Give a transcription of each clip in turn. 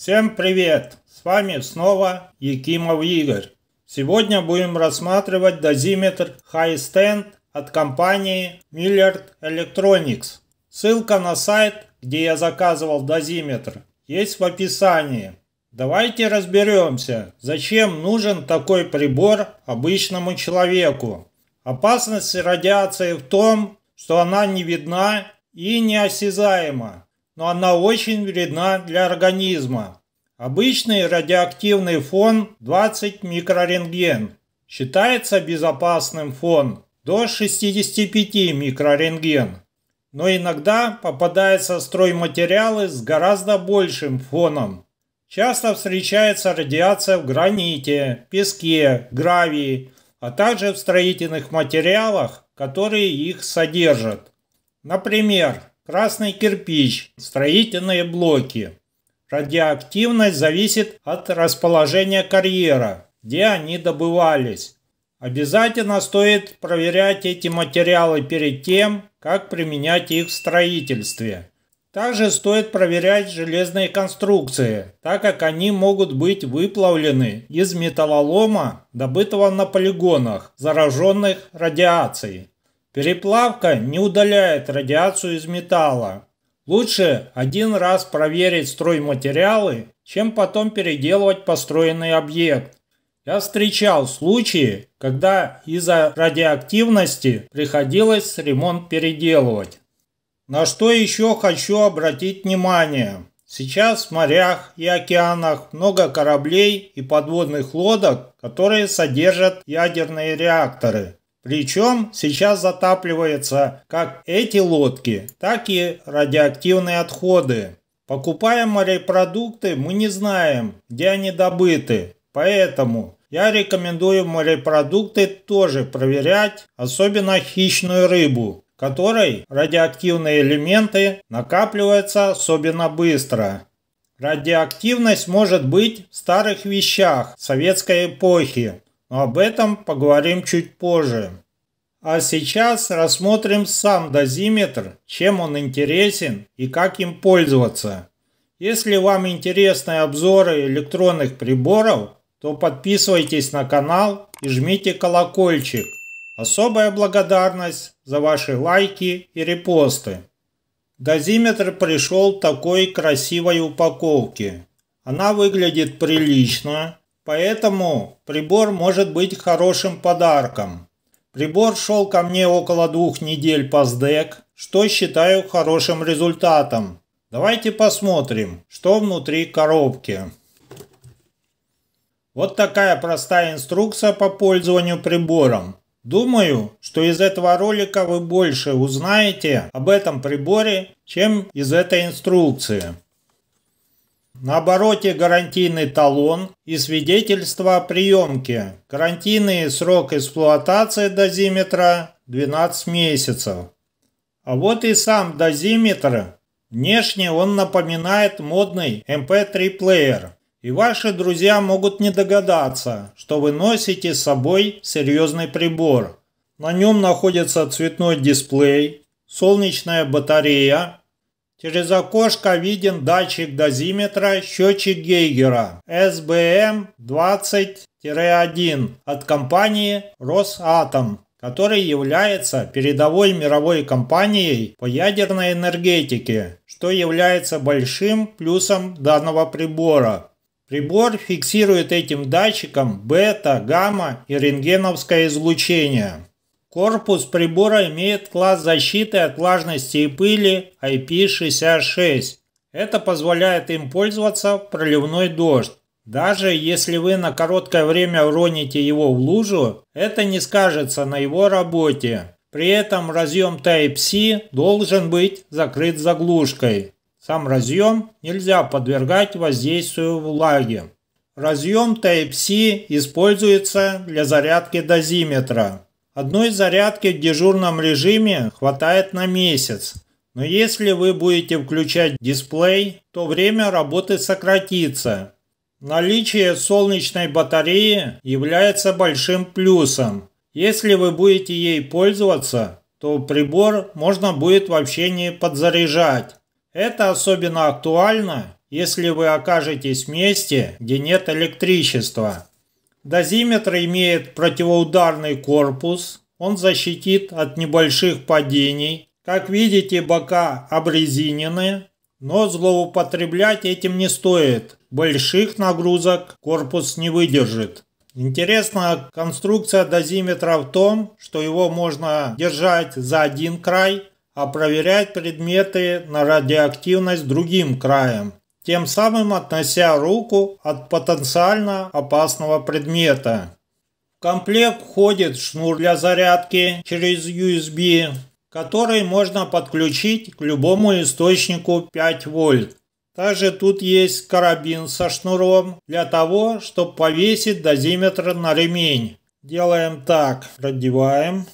Всем привет! С вами снова Якимов Игорь. Сегодня будем рассматривать дозиметр High Stand от компании Millard Electronics. Ссылка на сайт, где я заказывал дозиметр, есть в описании. Давайте разберемся, зачем нужен такой прибор обычному человеку. Опасность радиации в том, что она не видна и неосязаема но она очень вредна для организма. Обычный радиоактивный фон 20 микрорентген считается безопасным фон до 65 микрорентген. Но иногда попадаются стройматериалы с гораздо большим фоном. Часто встречается радиация в граните, песке, гравии, а также в строительных материалах, которые их содержат. Например, Красный кирпич, строительные блоки. Радиоактивность зависит от расположения карьера, где они добывались. Обязательно стоит проверять эти материалы перед тем, как применять их в строительстве. Также стоит проверять железные конструкции, так как они могут быть выплавлены из металлолома, добытого на полигонах, зараженных радиацией. Переплавка не удаляет радиацию из металла. Лучше один раз проверить стройматериалы, чем потом переделывать построенный объект. Я встречал случаи, когда из-за радиоактивности приходилось ремонт переделывать. На что еще хочу обратить внимание. Сейчас в морях и океанах много кораблей и подводных лодок, которые содержат ядерные реакторы. Причем сейчас затапливается как эти лодки, так и радиоактивные отходы. Покупая морепродукты, мы не знаем, где они добыты. Поэтому я рекомендую морепродукты тоже проверять, особенно хищную рыбу, которой радиоактивные элементы накапливаются особенно быстро. Радиоактивность может быть в старых вещах советской эпохи, но об этом поговорим чуть позже. А сейчас рассмотрим сам дозиметр, чем он интересен и как им пользоваться. Если вам интересны обзоры электронных приборов, то подписывайтесь на канал и жмите колокольчик. Особая благодарность за ваши лайки и репосты. Дозиметр пришел в такой красивой упаковке. Она выглядит прилично, Поэтому прибор может быть хорошим подарком. Прибор шел ко мне около двух недель по СДЭК, что считаю хорошим результатом. Давайте посмотрим, что внутри коробки. Вот такая простая инструкция по пользованию прибором. Думаю, что из этого ролика вы больше узнаете об этом приборе, чем из этой инструкции. На обороте гарантийный талон и свидетельство о приемке. Гарантийный срок эксплуатации дозиметра 12 месяцев. А вот и сам дозиметр. Внешне он напоминает модный MP3 эм плеер. И ваши друзья могут не догадаться, что вы носите с собой серьезный прибор. На нем находится цветной дисплей, солнечная батарея, Через окошко виден датчик дозиметра, счетчик Гейгера SBM 20 1 от компании «Росатом» который является передовой мировой компанией по ядерной энергетике, что является большим плюсом данного прибора. Прибор фиксирует этим датчиком бета, гамма и рентгеновское излучение. Корпус прибора имеет класс защиты от влажности и пыли IP66. Это позволяет им пользоваться в проливной дождь. Даже если вы на короткое время уроните его в лужу, это не скажется на его работе. При этом разъем Type-C должен быть закрыт заглушкой. Сам разъем нельзя подвергать воздействию влаги. Разъем Type-C используется для зарядки дозиметра. Одной зарядки в дежурном режиме хватает на месяц, но если вы будете включать дисплей, то время работы сократится. Наличие солнечной батареи является большим плюсом. Если вы будете ей пользоваться, то прибор можно будет вообще не подзаряжать. Это особенно актуально, если вы окажетесь в месте, где нет электричества. Дозиметр имеет противоударный корпус. Он защитит от небольших падений. Как видите, бока обрезинены, но злоупотреблять этим не стоит. Больших нагрузок корпус не выдержит. Интересная конструкция дозиметра в том, что его можно держать за один край, а проверять предметы на радиоактивность другим краем тем самым относя руку от потенциально опасного предмета. В комплект входит шнур для зарядки через USB, который можно подключить к любому источнику 5 вольт. Также тут есть карабин со шнуром для того, чтобы повесить дозиметр на ремень. Делаем так, продеваем,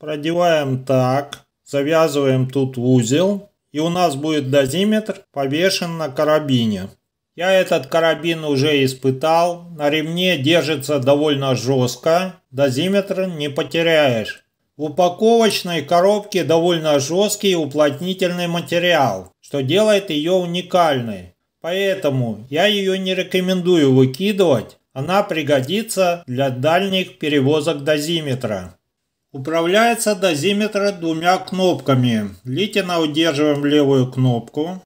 продеваем так, завязываем тут узел, и у нас будет дозиметр повешен на карабине. Я этот карабин уже испытал, на ремне держится довольно жестко, дозиметр не потеряешь. В упаковочной коробке довольно жесткий уплотнительный материал, что делает ее уникальной. Поэтому я ее не рекомендую выкидывать, она пригодится для дальних перевозок дозиметра. Управляется дозиметр двумя кнопками. Длительно удерживаем левую кнопку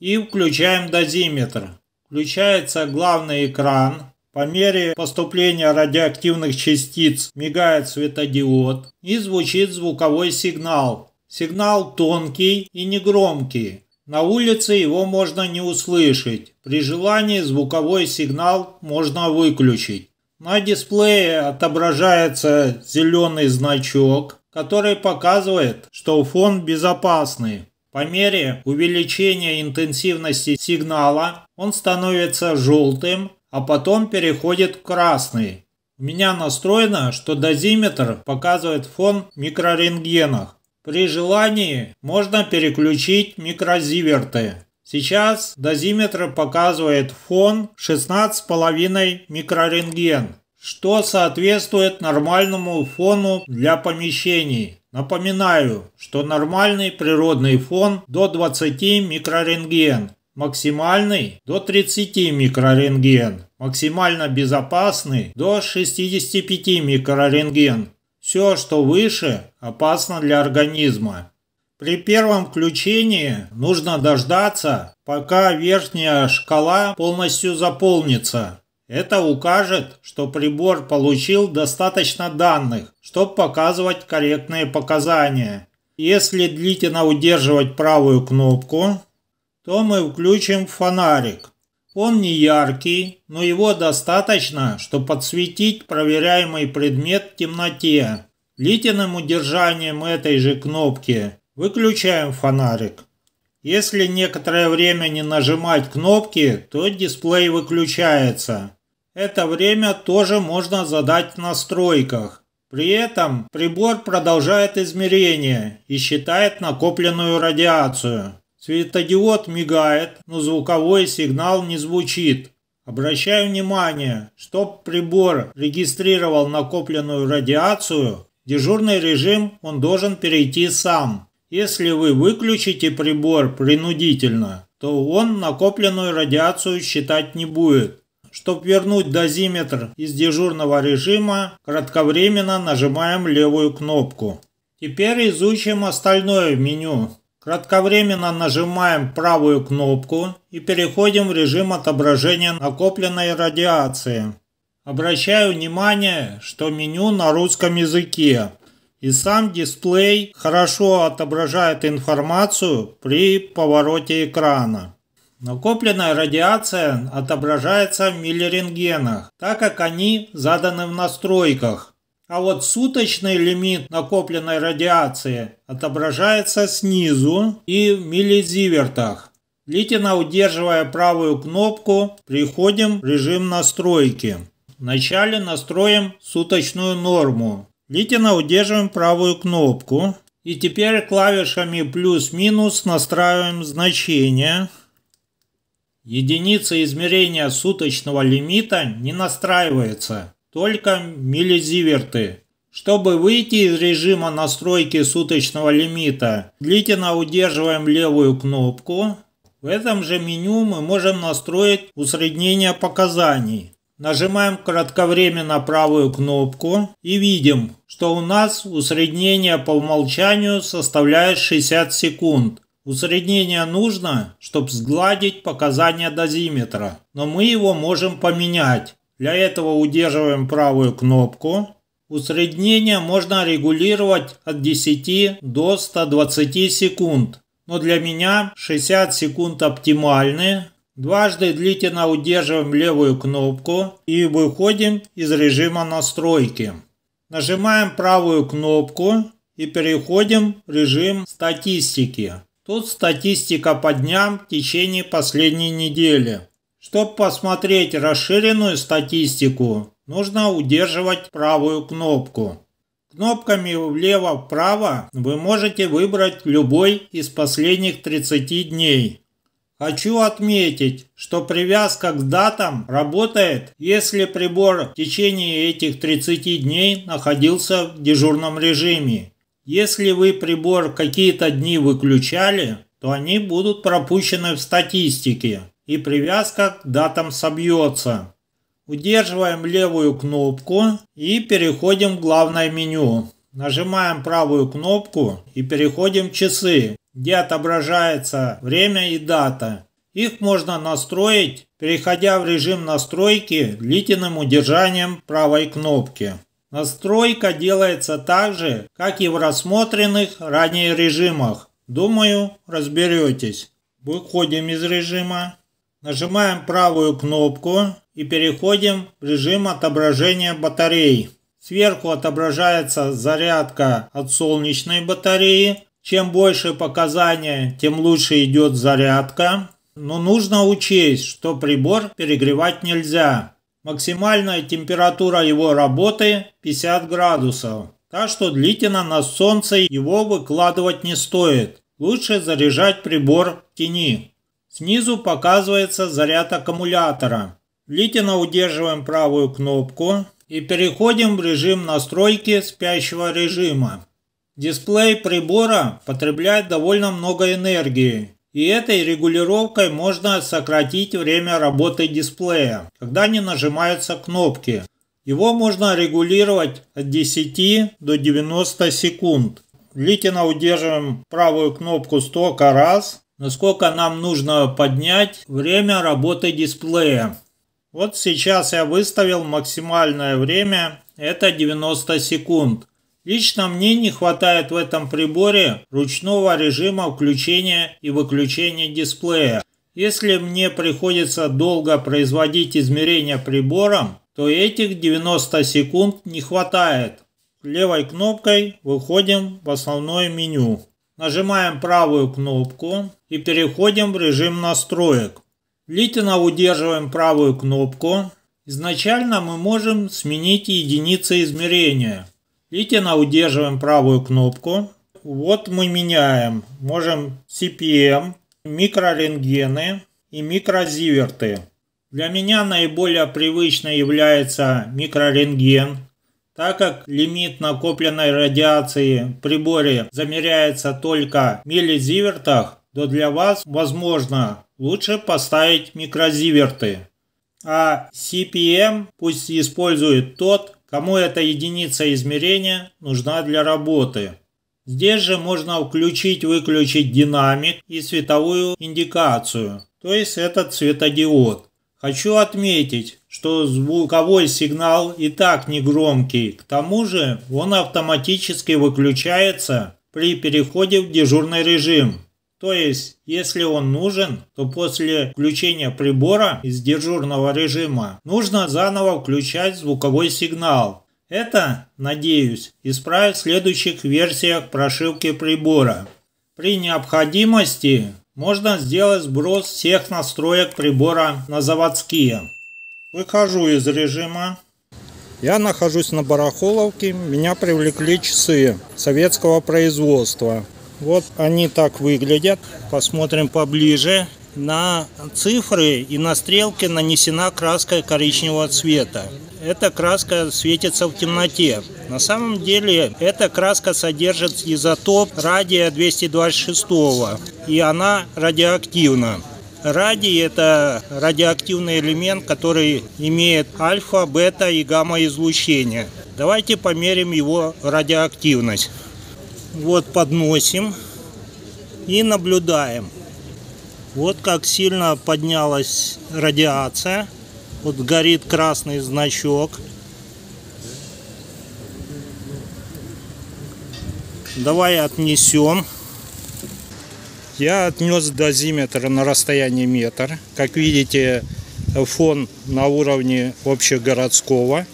и включаем дозиметр. Включается главный экран. По мере поступления радиоактивных частиц мигает светодиод и звучит звуковой сигнал. Сигнал тонкий и негромкий. На улице его можно не услышать. При желании звуковой сигнал можно выключить. На дисплее отображается зеленый значок, который показывает, что фон безопасный. По мере увеличения интенсивности сигнала он становится желтым, а потом переходит в красный. У меня настроено, что дозиметр показывает фон в микрорентгенах. При желании можно переключить микрозиверты. Сейчас дозиметр показывает фон 16,5 микрорентген, что соответствует нормальному фону для помещений. Напоминаю, что нормальный природный фон до 20 микрорентген, максимальный до 30 микрорентген, максимально безопасный до 65 микрорентген. Все, что выше, опасно для организма. При первом включении нужно дождаться, пока верхняя шкала полностью заполнится. Это укажет, что прибор получил достаточно данных, чтобы показывать корректные показания. Если длительно удерживать правую кнопку, то мы включим фонарик. Он не яркий, но его достаточно, чтобы подсветить проверяемый предмет в темноте. Длительным удержанием этой же кнопки Выключаем фонарик. Если некоторое время не нажимать кнопки, то дисплей выключается. Это время тоже можно задать в настройках. При этом прибор продолжает измерение и считает накопленную радиацию. Светодиод мигает, но звуковой сигнал не звучит. Обращаю внимание, чтоб прибор регистрировал накопленную радиацию, дежурный режим он должен перейти сам. Если вы выключите прибор принудительно, то он накопленную радиацию считать не будет. Чтобы вернуть дозиметр из дежурного режима, кратковременно нажимаем левую кнопку. Теперь изучим остальное меню. Кратковременно нажимаем правую кнопку и переходим в режим отображения накопленной радиации. Обращаю внимание, что меню на русском языке, и сам дисплей хорошо отображает информацию при повороте экрана. Накопленная радиация отображается в миллирентгенах, так как они заданы в настройках. А вот суточный лимит накопленной радиации отображается снизу и в миллизивертах. Длительно удерживая правую кнопку, переходим в режим настройки. Вначале настроим суточную норму. Длительно удерживаем правую кнопку. И теперь клавишами плюс-минус настраиваем значение. Единица измерения суточного лимита не настраивается, только миллизиверты. Чтобы выйти из режима настройки суточного лимита, длительно удерживаем левую кнопку. В этом же меню мы можем настроить усреднение показаний. Нажимаем кратковременно правую кнопку и видим, что у нас усреднение по умолчанию составляет 60 секунд. Усреднение нужно, чтобы сгладить показания дозиметра, но мы его можем поменять. Для этого удерживаем правую кнопку. Усреднение можно регулировать от 10 до 120 секунд, но для меня 60 секунд оптимальны, Дважды длительно удерживаем левую кнопку и выходим из режима настройки. Нажимаем правую кнопку и переходим в режим статистики. Тут статистика по дням в течение последней недели. Чтобы посмотреть расширенную статистику, нужно удерживать правую кнопку. Кнопками влево-вправо вы можете выбрать любой из последних 30 дней. Хочу отметить, что привязка к датам работает, если прибор в течение этих 30 дней находился в дежурном режиме. Если вы прибор какие-то дни выключали, то они будут пропущены в статистике, и привязка к датам собьется. Удерживаем левую кнопку и переходим в главное меню. Нажимаем правую кнопку и переходим в часы, где отображается время и дата. Их можно настроить, переходя в режим настройки длительным удержанием правой кнопки. Настройка делается так же, как и в рассмотренных ранее режимах. Думаю, разберетесь. Выходим из режима. Нажимаем правую кнопку и переходим в режим отображения батарей. Сверху отображается зарядка от солнечной батареи, чем больше показания, тем лучше идет зарядка. Но нужно учесть, что прибор перегревать нельзя. Максимальная температура его работы 50 градусов. Так что длительно на солнце его выкладывать не стоит. Лучше заряжать прибор в тени. Снизу показывается заряд аккумулятора. Длительно удерживаем правую кнопку и переходим в режим настройки спящего режима. Дисплей прибора потребляет довольно много энергии, и этой регулировкой можно сократить время работы дисплея, когда не нажимаются кнопки. Его можно регулировать от 10 до 90 секунд. Длительно удерживаем правую кнопку столько раз, насколько нам нужно поднять время работы дисплея. Вот сейчас я выставил максимальное время, это 90 секунд. Лично мне не хватает в этом приборе ручного режима включения и выключения дисплея. Если мне приходится долго производить измерения прибором, то этих 90 секунд не хватает. Левой кнопкой выходим в основное меню. Нажимаем правую кнопку и переходим в режим настроек. Длительно удерживаем правую кнопку. Изначально мы можем сменить единицы измерения – Видите, на удерживаем правую кнопку. Вот мы меняем. Можем CPM, микрорентгены и микрозиверты. Для меня наиболее привычно является микрорентген, так как лимит накопленной радиации в приборе замеряется только в миллизивертах, то для вас, возможно, лучше поставить микрозиверты. А CPM пусть использует тот, кому эта единица измерения нужна для работы. Здесь же можно включить-выключить динамик и световую индикацию, то есть этот светодиод. Хочу отметить, что звуковой сигнал и так негромкий, к тому же он автоматически выключается при переходе в дежурный режим. То есть, если он нужен, то после включения прибора из дежурного режима нужно заново включать звуковой сигнал. Это, надеюсь, исправят в следующих версиях прошивки прибора. При необходимости можно сделать сброс всех настроек прибора на заводские. Выхожу из режима. Я нахожусь на Барахоловке, меня привлекли часы советского производства. Вот они так выглядят. Посмотрим поближе. На цифры и на стрелки нанесена краска коричневого цвета. Эта краска светится в темноте. На самом деле эта краска содержит изотоп радия 226 и она радиоактивна. Радий – это радиоактивный элемент, который имеет альфа, бета и гамма излучение. Давайте померим его радиоактивность. Вот подносим и наблюдаем. Вот как сильно поднялась радиация. Вот горит красный значок. Давай отнесем. Я отнес дозиметр на расстояние метр. Как видите, фон на уровне общегородского.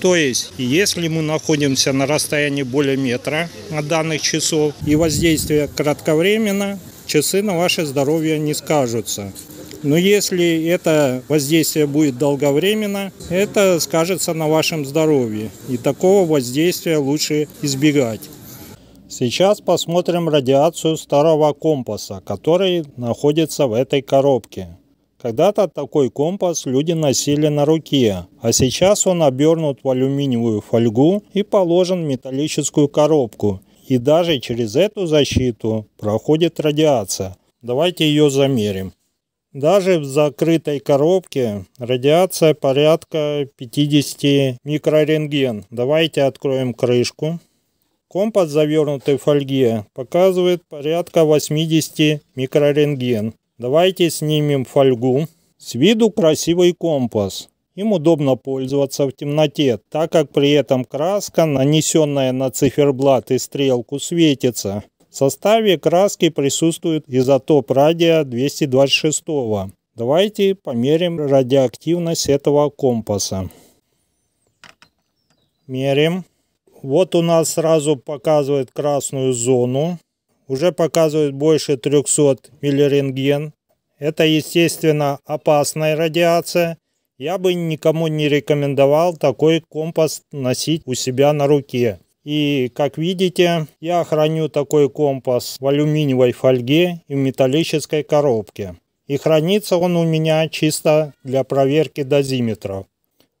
То есть, если мы находимся на расстоянии более метра от данных часов и воздействие кратковременно, часы на ваше здоровье не скажутся. Но если это воздействие будет долговременно, это скажется на вашем здоровье. И такого воздействия лучше избегать. Сейчас посмотрим радиацию старого компаса, который находится в этой коробке. Когда-то такой компас люди носили на руке, а сейчас он обернут в алюминиевую фольгу и положен в металлическую коробку. И даже через эту защиту проходит радиация. Давайте ее замерим. Даже в закрытой коробке радиация порядка 50 микрорентген. Давайте откроем крышку. Компас, завернутый в фольге, показывает порядка 80 микрорентген. Давайте снимем фольгу. С виду красивый компас. Им удобно пользоваться в темноте, так как при этом краска, нанесенная на циферблат и стрелку, светится. В составе краски присутствует изотоп радия 226. Давайте померим радиоактивность этого компаса. Мерим. Вот у нас сразу показывает красную зону уже показывают больше 300 миллирентген. Это, естественно, опасная радиация. Я бы никому не рекомендовал такой компас носить у себя на руке. И, как видите, я храню такой компас в алюминиевой фольге и в металлической коробке. И хранится он у меня чисто для проверки дозиметров.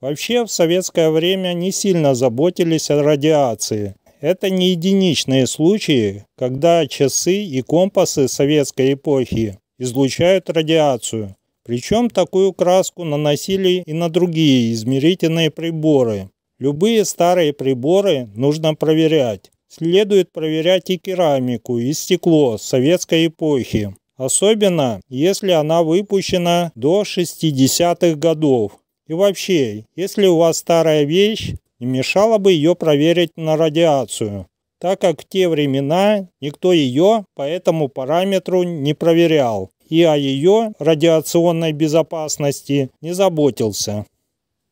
Вообще в советское время не сильно заботились о радиации. Это не единичные случаи, когда часы и компасы советской эпохи излучают радиацию. Причем такую краску наносили и на другие измерительные приборы. Любые старые приборы нужно проверять. Следует проверять и керамику, и стекло советской эпохи. Особенно, если она выпущена до 60-х годов. И вообще, если у вас старая вещь, не мешало бы ее проверить на радиацию, так как в те времена никто ее по этому параметру не проверял и о ее радиационной безопасности не заботился.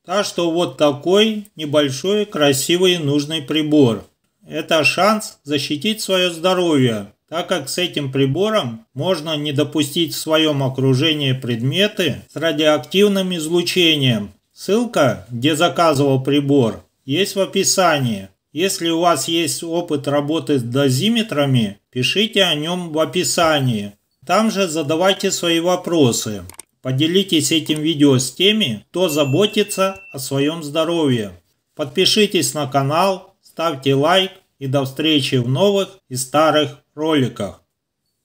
Так что вот такой небольшой, красивый и нужный прибор. Это шанс защитить свое здоровье, так как с этим прибором можно не допустить в своем окружении предметы с радиоактивным излучением. Ссылка, где заказывал прибор, есть в описании. Если у вас есть опыт работы с дозиметрами, пишите о нем в описании. Там же задавайте свои вопросы. Поделитесь этим видео с теми, кто заботится о своем здоровье. Подпишитесь на канал, ставьте лайк и до встречи в новых и старых роликах.